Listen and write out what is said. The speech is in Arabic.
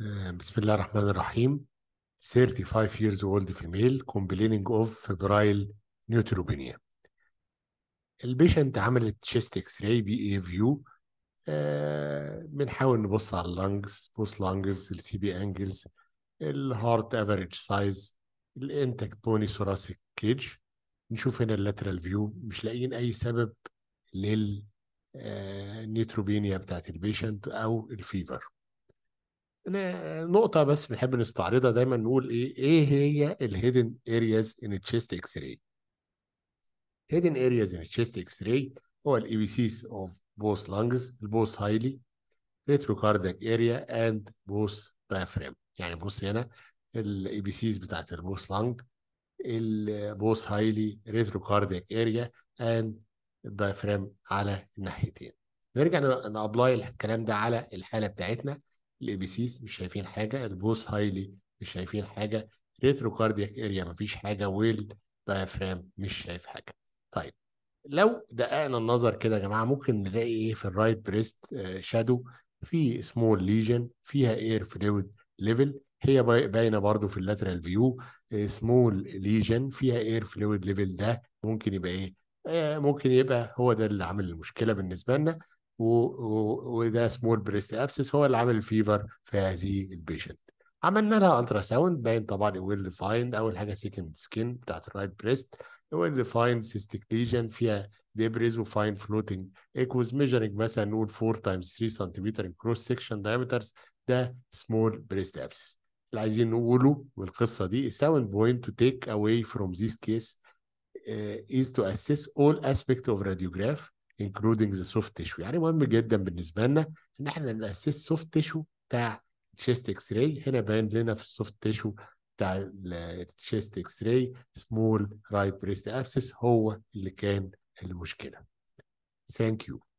آه، بسم الله الرحمن الرحيم 35 years old female complaining of febrile neutropenia البيشنت عملت chest x-ray بي view فيو آه، بنحاول نبص على اللنجز بوست لانجز السي بي انجلز الهارت افريج سايز الانتكت بوني ثوراسيك كيج نشوف هنا اللاترال فيو مش لاقيين اي سبب لل نيتروبينيا آه، بتاعت البيشنت او الفيفر نقطة بس بنحب نستعرضها دايما نقول ايه ايه هي الهيدن ارياز ان تشيست اكس راي hidden areas in chest X-ray هو سيز اوف of both lungs, both highly, retrocardiac area and both diaphragm. يعني بص هنا بي سيز بتاعت البوث لانج lung, هايلي ريترو highly retrocardiac area and diaphragm على الناحيتين. نرجع نابلاي الكلام ده على الحالة بتاعتنا الاي بي سيز مش شايفين حاجه البوس هايلي مش شايفين حاجه ريترو كاردياك اريا مفيش حاجه دايفرام مش شايف حاجه طيب لو دققنا النظر كده يا جماعه ممكن نلاقي ايه في الرايت بريست شادو في سمول ليجن فيها اير فلويد ليفل هي باينه برضو في اللاترال فيو سمول ليجن فيها اير فلويد ليفل ده ممكن يبقى ايه آه، ممكن يبقى هو ده اللي عامل المشكله بالنسبه لنا وده سمول بريست ابسس هو اللي عامل الفيفر في هذه البيشنت عملنا لها الترا ساوند باين طبعا ويل ديفايند اول حاجه سكند سكين بتاعت الرايت بريست ويل ديفايند سيستيك ليجن فيها ديبريز وفاين فلوتنج ايكوز ميجرنج مثلا نقول 4 تايمز 3 سنتيمتر كروس سكشن دايمترز ده سمول بريست ابسس اللي عايزين نقوله والقصه دي الساوند بوينت تو تيك اواي فروم ذيس كيس is to assess all aspect of radiograph including the soft tissue يعني مهم جدا بالنسبه لنا ان احنا ناسس soft tissue بتاع تشيست اكس راي هنا باين لنا في السوفت تيشو بتاع التشيست اكس راي سمول رايت بريست ابسس هو اللي كان المشكله ثانك يو